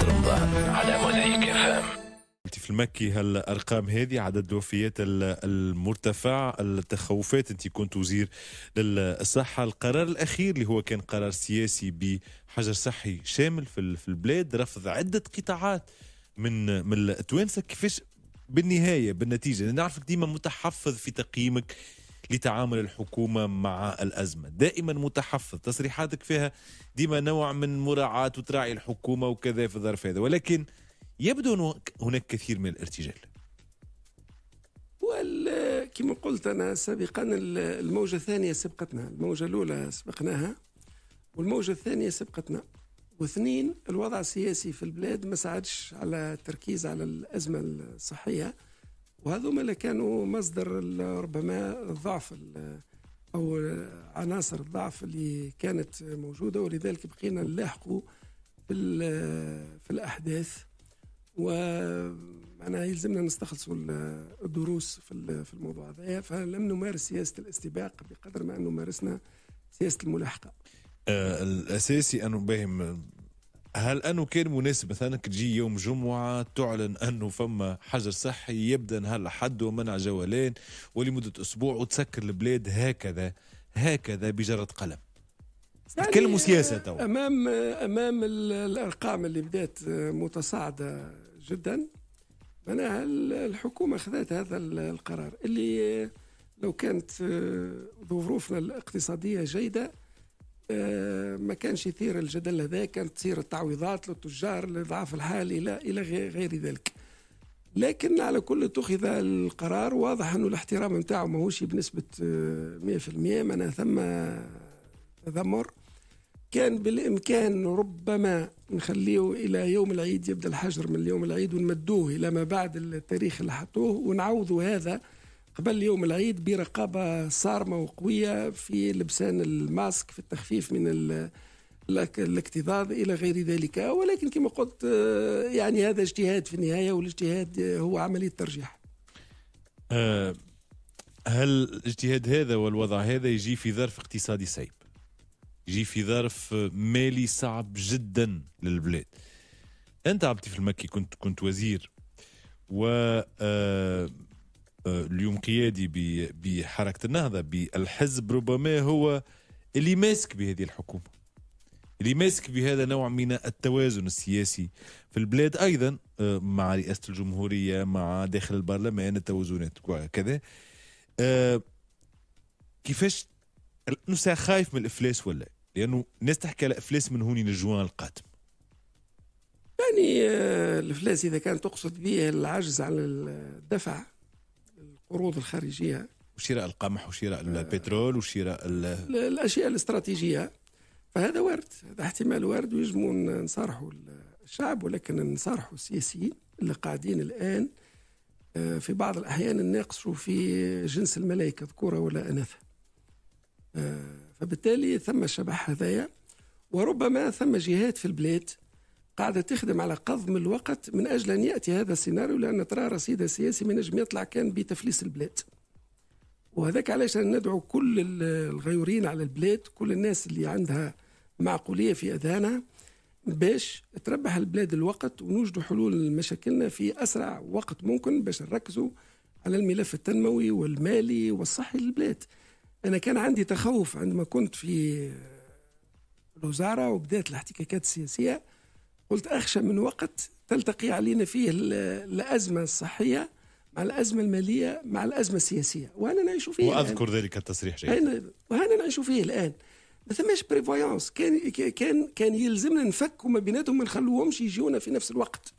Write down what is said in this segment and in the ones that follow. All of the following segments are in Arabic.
رمضان على مزيك فام انت في المكي هالارقام هذه عدد الوفيات المرتفع التخوفات انت كنت وزير للصحه القرار الاخير اللي هو كان قرار سياسي بحجر صحي شامل في البلاد رفض عده قطاعات من من التوانسه كيفاش بالنهايه بالنتيجه نعرفك ديما متحفظ في تقييمك لتعامل الحكومة مع الأزمة دائما متحفظ تصريحاتك فيها ديما نوع من مراعاة وتراعي الحكومة وكذا في الظرف هذا ولكن يبدو هناك كثير من الارتجال كما قلت أنا سابقا الموجة الثانية سبقتنا الموجة الأولى سبقناها والموجة الثانية سبقتنا واثنين الوضع السياسي في البلاد ما ساعدش على التركيز على الأزمة الصحية وهذوما اللي كانوا مصدر ربما الضعف او عناصر الضعف اللي كانت موجوده ولذلك بقينا نلاحقوا في الاحداث و انا يلزمنا نستخلصوا الدروس في الموضوع هذا فلم نمارس سياسه الاستباق بقدر ما انه مارسنا سياسه الملاحقه آه، الاساسي انه باهم هل انه كان مناسب مثلا تجي يوم جمعه تعلن انه فما حجر صحي يبدا نهار الاحد ومنع جولان ولمده اسبوع وتسكر البلاد هكذا هكذا بجره قلم يعني تكلموا سياسه تو امام امام الارقام اللي بدات متصاعده جدا معناها الحكومه خذت هذا القرار اللي لو كانت آه، ظروفنا الاقتصاديه جيده آه، ما كانش يثير الجدل هذا كانت تصير التعويضات للتجار لضعف الحال الى الى غير ذلك لكن على كل اتخذ القرار واضح انه الاحترام نتاعو ماهوش بنسبه 100% آه، معناها ثم تذمر كان بالامكان ربما نخليه الى يوم العيد يبدا الحجر من يوم العيد ونمدوه الى ما بعد التاريخ اللي حطوه ونعوضوا هذا قبل يوم العيد برقابة صارمة وقوية في لبسان الماسك في التخفيف من الاكتظاظ إلى غير ذلك ولكن كما قلت آه، يعني هذا اجتهاد في النهاية والاجتهاد آه، هو عملية ترجيح آه، هل الاجتهاد هذا والوضع هذا يجي في ظرف اقتصادي صعيب يجي في ظرف مالي صعب جدا للبلاد انت عبد في المكي كنت كنت وزير و أه آه، اليوم قيادي بحركه النهضه بالحزب ربما هو اللي ماسك بهذه الحكومه اللي ماسك بهذا نوع من التوازن السياسي في البلاد ايضا آه، مع رئاسه الجمهوريه مع داخل البرلمان التوازنات وكذا آه، كيفاش نسا خايف من الافلاس ولا لانه الناس تحكي على افلاس من هوني للجوان القادم يعني الافلاس اذا كان تقصد به العجز على الدفع القروض الخارجيه وشراء القمح وشراء آه. البترول وشراء الاشياء الاستراتيجيه فهذا وارد هذا احتمال وارد ويجمو نصارحوا الشعب ولكن نصارحوا السياسيين اللي قاعدين الان آه، في بعض الاحيان نناقشوا في جنس الملائكه ذكوره ولا انثى آه، فبالتالي ثم الشبح هذايا وربما ثم جهات في البلاد قاعدة تخدم على قضم الوقت من أجل أن يأتي هذا السيناريو لأن ترى رصيد سياسي من نجم يطلع كان بتفليس البلاد وهذاك علاش ندعو كل الغيورين على البلاد كل الناس اللي عندها معقولية في أذهانها باش تربح البلاد الوقت ونوجدوا حلول لمشاكلنا في أسرع وقت ممكن باش نركزوا على الملف التنموي والمالي والصحي للبلاد أنا كان عندي تخوف عندما كنت في الوزارة وبدأت الاحتكاكات السياسية قلت أخشى من وقت تلتقي علينا فيه الأزمة الصحية مع الأزمة المالية مع الأزمة السياسية وأنا نعيش فيه وأذكر الآن. ذلك التصريح جيدا وأنا نعيش فيه الآن ما ثماش بريفويونس كان كان كان يلزمنا نفكوا ما بيناتهم ما نخلوهمش يجيونا في نفس الوقت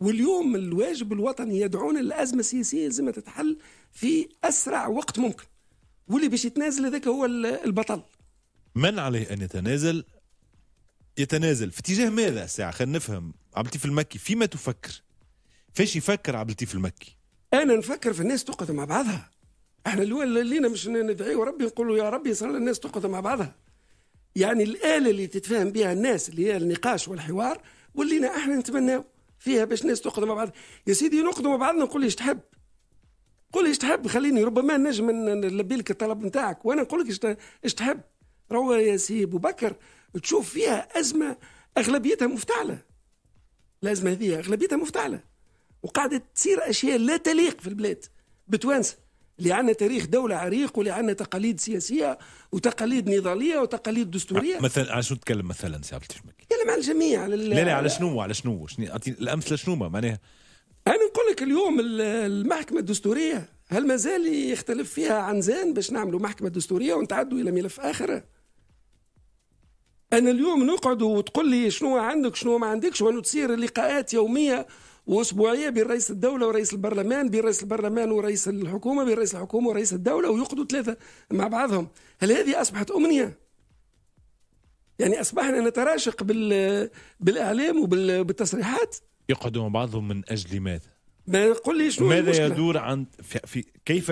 واليوم الواجب الوطني يدعونا للأزمة السياسية لازم تتحل في أسرع وقت ممكن واللي باش يتنازل هذاك هو البطل من عليه أن يتنازل يتنازل في اتجاه ماذا ساعة خلينا نفهم عبد اللطيف المكي فيما تفكر فاش يفكر عبد اللطيف المكي انا نفكر في الناس تقعد مع بعضها احنا الاول لينا مش ندعي وربي نقولوا يا ربي صلى الناس تقعد مع بعضها يعني الاله اللي تتفاهم بها الناس اللي هي النقاش والحوار ولينا احنا نتمناو فيها باش الناس تقعد مع بعض يا سيدي نقعدوا مع بعضنا نقول ايش تحب قول لي ايش تحب خليني ربما نجم نلبي لك الطلب نتاعك وانا نقول لك ايش تحب روى يا سي ابو بكر تشوف فيها أزمة أغلبيتها مفتعلة الأزمة هذه أغلبيتها مفتعلة وقاعدة تصير أشياء لا تليق في البلاد بتوانسه اللي عندنا تاريخ دولة عريق واللي عندنا تقاليد سياسية وتقاليد نضالية وتقاليد دستورية مثلا على شو تتكلم مثلا سي عبد الشمكي؟ تتكلم على الجميع على لا لا على شنو على شنو؟ اعطي الأمثلة شنو معناها؟ أنا نقول لك اليوم المحكمة الدستورية هل مازال يختلف فيها عن زين باش نعملوا محكمة دستورية ونتعدوا إلى ملف آخر؟ انا اليوم نقعد وتقول لي شنو عندك شنو ما عندكش وانه تصير لقاءات يوميه واسبوعيه بين رئيس الدوله ورئيس البرلمان بين رئيس البرلمان ورئيس الحكومه بين رئيس الحكومه ورئيس الدوله ويقعدوا ثلاثه مع بعضهم هل هذه اصبحت امنيه يعني اصبحنا نتراشق بال بالاعلام وبالتصريحات يقعدوا مع بعضهم من اجل ماذا؟ ما قل لي شنو ماذا يدور عن في, في كيف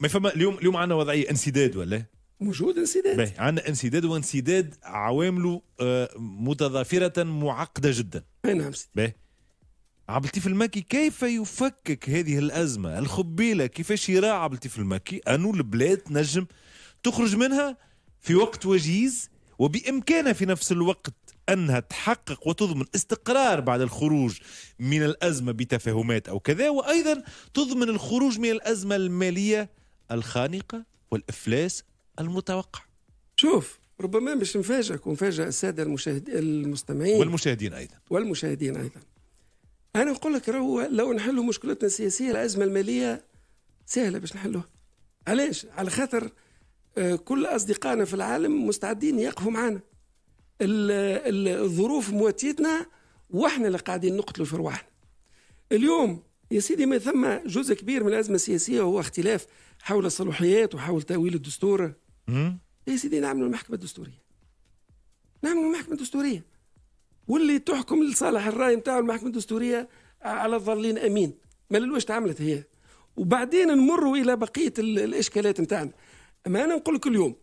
ما فما اليوم اليوم عندنا وضعيه انسداد ولا موجود انسداد باهي عندنا انسداد وانسداد عوامله آه، متضافرة معقدة جدا اي نعم سيدي عبد اللطيف المكي كيف يفكك هذه الأزمة الخبيلة كيفاش يرى عبد اللطيف المكي أنه البلاد نجم تخرج منها في وقت وجيز وبإمكانها في نفس الوقت أنها تحقق وتضمن استقرار بعد الخروج من الأزمة بتفاهمات أو كذا وأيضا تضمن الخروج من الأزمة المالية الخانقة والإفلاس المتوقع شوف ربما باش نفاجئك ونفاجئ الساده المشاهدين المستمعين والمشاهدين ايضا والمشاهدين ايضا انا نقول لك راهو لو نحلوا مشكلتنا السياسيه الازمه الماليه سهله باش نحلوها علاش على خاطر آه، كل اصدقائنا في العالم مستعدين يقفوا معنا الظروف مواتيتنا واحنا اللي قاعدين نقتلوا في رواحنا اليوم يا سيدي ما ثم جزء كبير من الازمه السياسيه هو اختلاف حول الصلاحيات وحول تاويل الدستور إيه يا سيدي نعملوا المحكمة الدستورية نعملوا المحكمة الدستورية واللي تحكم لصالح الراي نتاعو المحكمه الدستوريه على الضالين امين ما للوش تعملت هي وبعدين نمروا الى بقيه الاشكالات نتاعنا اما انا نقول لك اليوم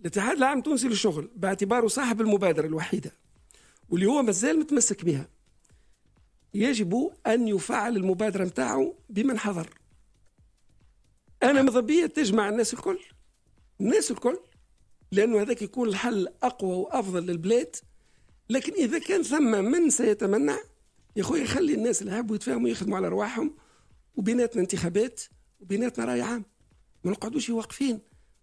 الاتحاد العام التونسي للشغل باعتباره صاحب المبادره الوحيده واللي هو مازال متمسك بها يجب ان يفعل المبادره نتاعو بمن حضر انا مظبية تجمع الناس الكل الناس الكل لانه هذاك يكون الحل اقوى وافضل للبلاد لكن اذا كان ثم من سيتمنع يا خويا خلي الناس اللي يحبوا يتفاهموا يخدموا على ارواحهم وبيناتنا انتخابات وبيناتنا راي عام ما نقعدوش واقفين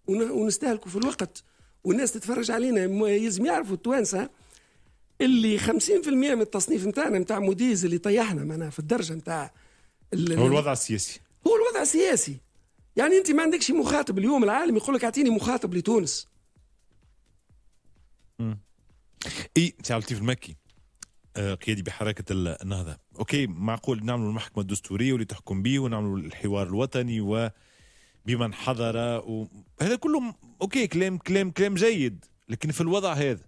ونستهلكوا في الوقت والناس تتفرج علينا يلزم يعرفوا التوانسه اللي 50% من التصنيف نتاعنا نتاع موديز اللي طيحنا معناها في الدرجه نتاع هو الوضع السياسي هو الوضع السياسي يعني انت ما عندكش مخاطب اليوم العالم يقول لك اعطيني مخاطب لتونس امم اي انت عملتي في المكي آه، قيادي بحركه النهضه اوكي معقول نعملوا المحكمه الدستوريه واللي تحكم به ونعملوا الحوار الوطني و بمن حضر هذا كله اوكي كلام كلام كلام جيد لكن في الوضع هذا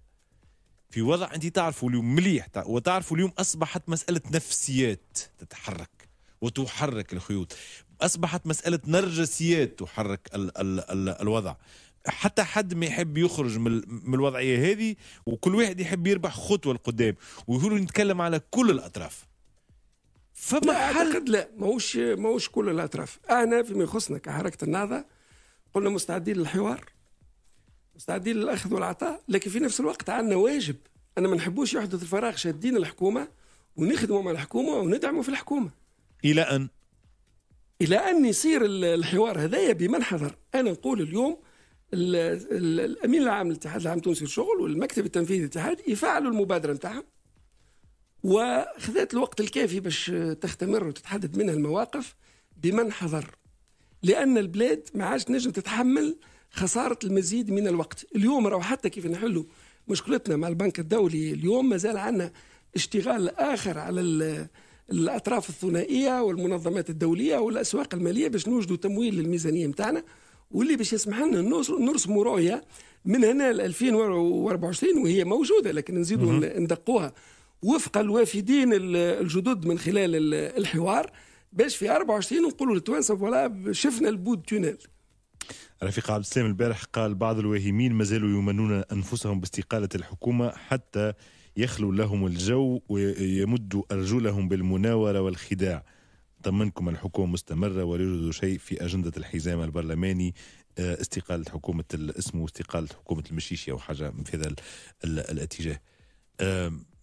في وضع انت تعرفوا اليوم مليح وتعرفوا اليوم اصبحت مساله نفسيات تتحرك وتحرك الخيوط أصبحت مسألة نرجسيات تحرك ال ال ال الوضع حتى حد ما يحب يخرج من الوضعية هذه وكل واحد يحب يربح خطوة لقدام ويقولوا نتكلم على كل الأطراف فما لا أعتقد لا ماهوش ماهوش كل الأطراف أنا فيما يخصنا كحركة النهضة قلنا مستعدين للحوار مستعدين للأخذ والعطاء لكن في نفس الوقت عندنا واجب أنا ما نحبوش يحدث الفراغ شادين الحكومة ونخدموا مع الحكومة وندعموا في الحكومة إلى أن الى ان يصير الحوار هذايا حضر انا نقول اليوم الامين العام للاتحاد العام التونسي للشغل والمكتب التنفيذي للاتحاد يفعلوا المبادره نتاعهم وخذت الوقت الكافي باش تختمر وتتحدد منها المواقف بمن حضر لان البلاد ما عادش نجم تتحمل خساره المزيد من الوقت اليوم راهو حتى كيف نحلوا مشكلتنا مع البنك الدولي اليوم مازال عندنا اشتغال اخر على الاطراف الثنائيه والمنظمات الدوليه والاسواق الماليه باش نوجدوا تمويل للميزانيه نتاعنا واللي باش يسمح لنا نرسموا رؤيه من هنا ل 2024 وهي موجوده لكن نزيدوا ندقوها وفق الوافدين الجدد من خلال الحوار باش في 24 نقولوا للتوانسه فوالا شفنا البود تونيل رفيق عبد السلام البارح قال بعض الواهمين ما زالوا يمنون انفسهم باستقاله الحكومه حتى يخلو لهم الجو ويمدوا أرجلهم بالمناورة والخداع طمنكم الحكومة مستمرة ولا يوجد شيء في أجندة الحزام البرلماني آه، استقالة حكومة اسمه استقالة حكومة المشيشي أو حاجة في هذا الاتجاه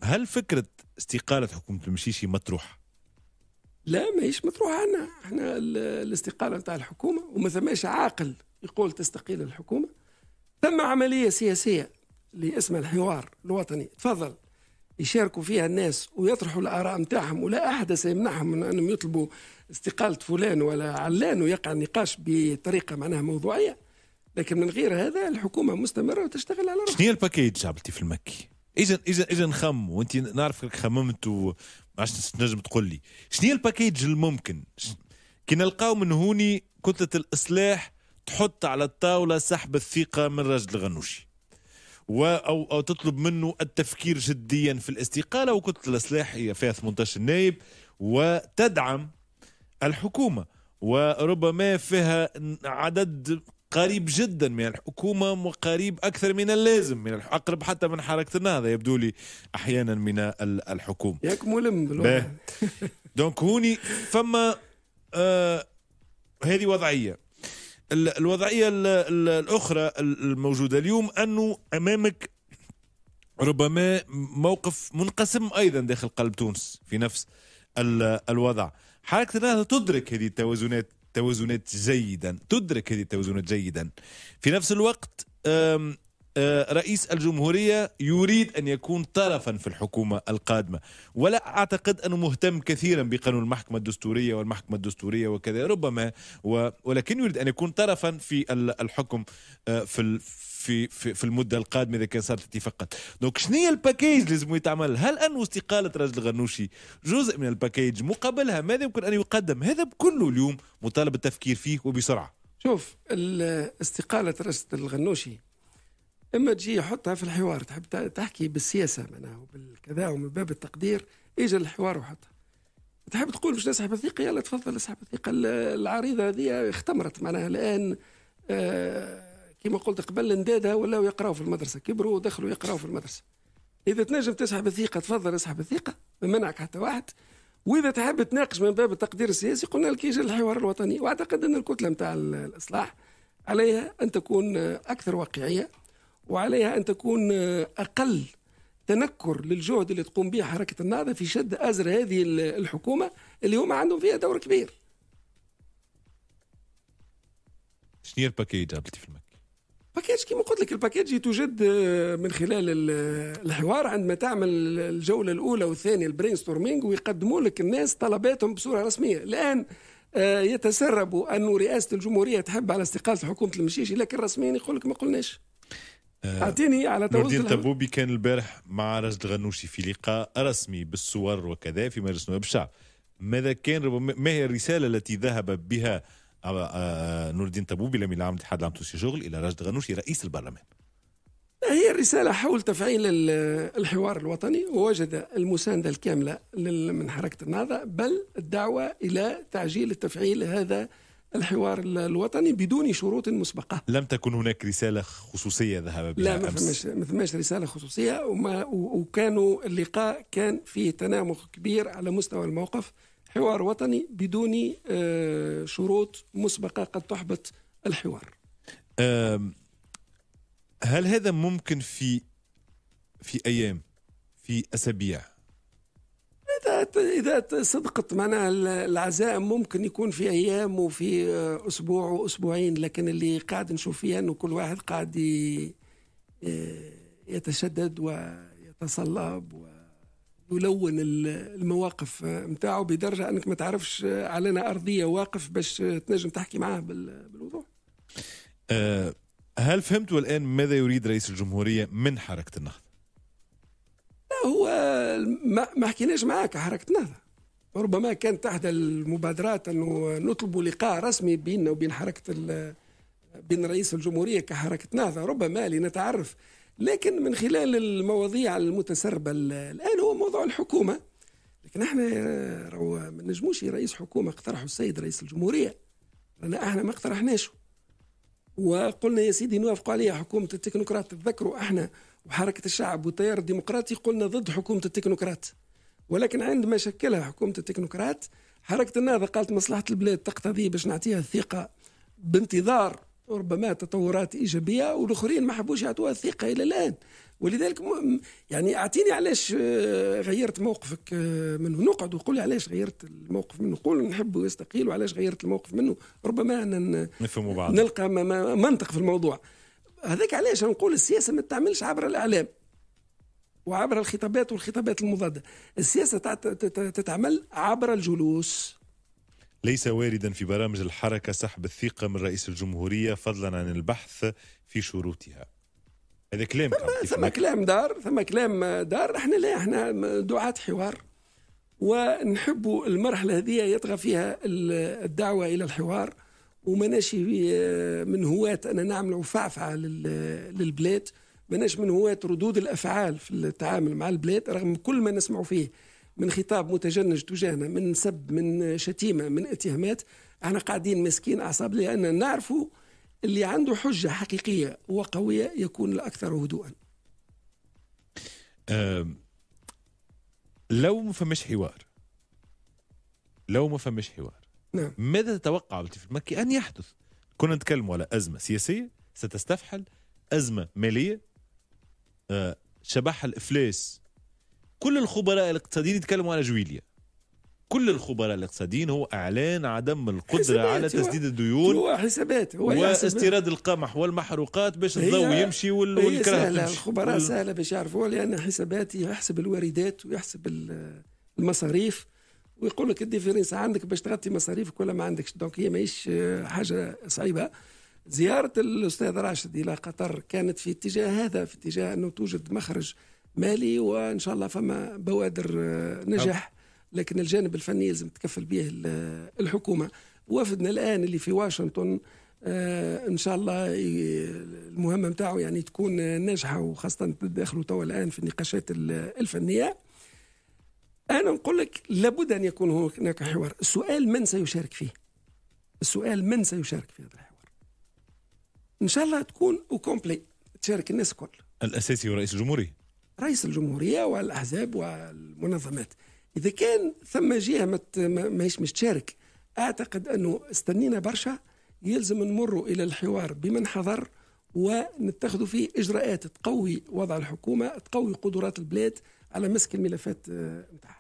هل فكرة استقالة حكومة المشيشي مطروحة؟ لا ماهيش مطروحة عنا احنا الاستقالة نتاع الحكومة وما ثماش عاقل يقول تستقيل الحكومة ثم عملية سياسية اللي اسمها الحوار الوطني تفضل يشاركوا فيها الناس ويطرحوا الآراء نتاعهم ولا أحد سيمنعهم من أنهم يطلبوا استقالة فلان ولا علان ويقع النقاش بطريقة معناها موضوعية لكن من غير هذا الحكومة مستمرة وتشتغل على روحها شنو هي الباكيج جابتي في المكي؟ اذا اذا اذا نخم وانت نعرفك خممت وما عادش تنجم تقول لي شنو هي الباكيج الممكن؟ كي نلقاو من هوني كتلة الإصلاح تحط على الطاولة سحب الثقة من راجل الغنوشي و أو, أو تطلب منه التفكير جديا في الاستقالة وكتلة سلاحية فيها 18 نائب وتدعم الحكومة وربما فيها عدد قريب جدا من الحكومة وقريب أكثر من اللازم من أقرب حتى من حركة النهضة يبدو لي أحيانا من الحكومة ياك ملم دونك هوني فما آه هذه وضعية الوضعية الأخرى الموجودة اليوم أنه أمامك ربما موقف منقسم أيضا داخل قلب تونس في نفس الوضع حركة النهضة تدرك هذه التوازنات توازنات جيدا تدرك هذه التوازنات جيدا في نفس الوقت آه، رئيس الجمهورية يريد أن يكون طرفا في الحكومة القادمة ولا أعتقد أنه مهتم كثيرا بقانون المحكمة الدستورية والمحكمة الدستورية وكذا ربما ولكن يريد أن يكون طرفا في الحكم آه، في في في, في المده القادمه اذا كان صارت اتفاقات دونك شنو هي الباكيج لازم يتعمل هل انه استقاله رجل الغنوشي جزء من الباكيج مقابلها ماذا يمكن ان يقدم هذا بكله اليوم مطالب التفكير فيه وبسرعه شوف استقاله رجل الغنوشي اما تجي يحطها في الحوار تحب تحكي بالسياسه معناها وبالكذا ومن باب التقدير اجى الحوار وحطها تحب تقول مش نسحب الثقه يلا تفضل اسحب الثقه العريضه هذه اختمرت معناها الان آه كما قلت قبل ندادها ولاو يقراوا في المدرسه كبروا ودخلوا يقراوا في المدرسه اذا تنجم تسحب الثقه تفضل اسحب الثقه ما منعك حتى واحد واذا تحب تناقش من باب التقدير السياسي قلنا لك يجي الحوار الوطني واعتقد ان الكتله نتاع الاصلاح عليها ان تكون آه، اكثر واقعيه وعليها أن تكون آه، أقل تنكر للجهد اللي تقوم به حركة النهضة في شد أزر هذه الحكومة اللي هم عندهم فيها دور كبير شنو الباكيج قابلتي في المك؟ باكيج كما قلت لك الباكيج يتوجد آه، من خلال الحوار عندما تعمل الجولة الأولى والثانية البرين ستورمينج ويقدموا لك الناس طلباتهم بصورة رسمية الآن آه، يتسرب أن رئاسة الجمهورية تحب على استقالة حكومة المشيشي لكن رسميا يقول لك ما قلناش آه، اعطيني على تواصل نور الدين تبوبي كان البارح مع رشد غنوشي في لقاء رسمي بالصور وكذا في مجلس نواب الشعب ماذا كان ربما ما هي الرساله التي ذهب بها آه، آه، نور الدين تبوبي لم العام الاتحاد العام التونسي شغل الى رشد غنوشي رئيس البرلمان هي الرسالة حول تفعيل الحوار الوطني ووجد المساندة الكاملة من حركة النهضة بل الدعوة إلى تعجيل تفعيل هذا الحوار الوطني بدون شروط مسبقه لم تكن هناك رساله خصوصيه ذهب بها لا ما فماش ما فماش رساله خصوصيه وما وكانوا اللقاء كان فيه تنامخ كبير على مستوى الموقف حوار وطني بدون آه، شروط مسبقه قد تحبط الحوار هل هذا ممكن في في ايام في اسابيع إذا إذا صدقت معناها العزائم ممكن يكون في أيام وفي آه، أسبوع وأسبوعين لكن اللي قاعد نشوف فيها أنه كل واحد قاعد آه، يتشدد ويتصلب ويلون المواقف نتاعو بدرجة أنك ما تعرفش علينا أرضية واقف باش تنجم تحكي معاه بالوضوح آه، هل فهمتوا الآن ماذا يريد رئيس الجمهورية من حركة النهضة؟ هو ما حكيناش معاك نهضة ربما كانت احدى المبادرات انه نطلب لقاء رسمي بيننا وبين حركه بين رئيس الجمهوريه كحركه نهضه ربما لنتعرف لكن من خلال المواضيع المتسربه الان هو موضوع الحكومه لكن احنا ما نجموش رئيس حكومه اقترحه السيد رئيس الجمهوريه لان احنا ما اقترحناش وقلنا يا سيدي نوافقوا عليها حكومة التكنوقراط تذكروا احنا وحركة الشعب والتيار الديمقراطي قلنا ضد حكومة التكنوقراط ولكن عندما شكلها حكومة التكنوقراط حركة النهضة قالت مصلحة البلاد تقتضي باش نعطيها الثقة بانتظار ربما تطورات ايجابيه والاخرين ما حبوش يعطوها الثقه الى الان ولذلك يعني اعطيني علاش آه، غيرت موقفك آه، منه نقعد وقول علاش غيرت الموقف منه قول نحبه يستقيل وعلاش غيرت الموقف منه ربما نلقى منطق في الموضوع هذاك علاش نقول السياسه ما تعملش عبر الاعلام وعبر الخطابات والخطابات المضاده السياسه تتعمل عبر الجلوس ليس واردا في برامج الحركة سحب الثقة من رئيس الجمهورية فضلا عن البحث في شروطها هذا كلام ثم كلام دار ثم كلام دار احنا لا احنا دعاة حوار ونحب المرحلة هذه يطغى فيها الدعوة إلى الحوار ومناشي من هواة أن نعمل فعفعة للبلاد مناش من هواة ردود الأفعال في التعامل مع البلاد رغم كل ما نسمع فيه من خطاب متجنج تجاهنا من سب من شتيمه من اتهامات احنا قاعدين ماسكين اعصاب لان نعرفوا اللي عنده حجه حقيقيه وقويه يكون الاكثر هدوءا. لو ما فماش حوار لو ما فماش حوار نعم. ماذا تتوقع في المكي ان يحدث؟ كنا نتكلم على ازمه سياسيه ستستفحل ازمه ماليه آه، شبح الافلاس كل الخبراء الاقتصاديين يتكلموا على جويليا كل الخبراء الاقتصاديين هو اعلان عدم القدره على تسديد الديون هو حسابات هو واستيراد القمح والمحروقات باش الضوء يمشي وال... والكره سهلة تمشي الخبراء وال... سهله باش يعرفوها لان حساباتي يحسب الواردات ويحسب المصاريف ويقول لك الديفيرنس عندك باش تغطي مصاريفك ولا ما عندكش دونك هي ماهيش حاجه صعيبه زياره الاستاذ راشد الى قطر كانت في اتجاه هذا في اتجاه انه توجد مخرج مالي وان شاء الله فما بوادر آه، نجاح لكن الجانب الفني لازم تكفل به آه، الحكومه وفدنا الان اللي في واشنطن آه ان شاء الله المهمه نتاعو يعني تكون آه، ناجحه وخاصه تدخلوا توا الان في النقاشات الفنيه انا نقول لك لابد ان يكون هناك حوار السؤال من سيشارك فيه السؤال من سيشارك في هذا الحوار ان شاء الله تكون وكومبلي تشارك الناس الكل الاساسي ورئيس الجمهوريه رئيس الجمهوريه والاحزاب والمنظمات اذا كان ثم جهه ماهيش مش تشارك اعتقد انه استنينا برشا يلزم نمروا الى الحوار بمن حضر ونتخذوا فيه اجراءات تقوي وضع الحكومه تقوي قدرات البلاد على مسك الملفات آه، نتاعها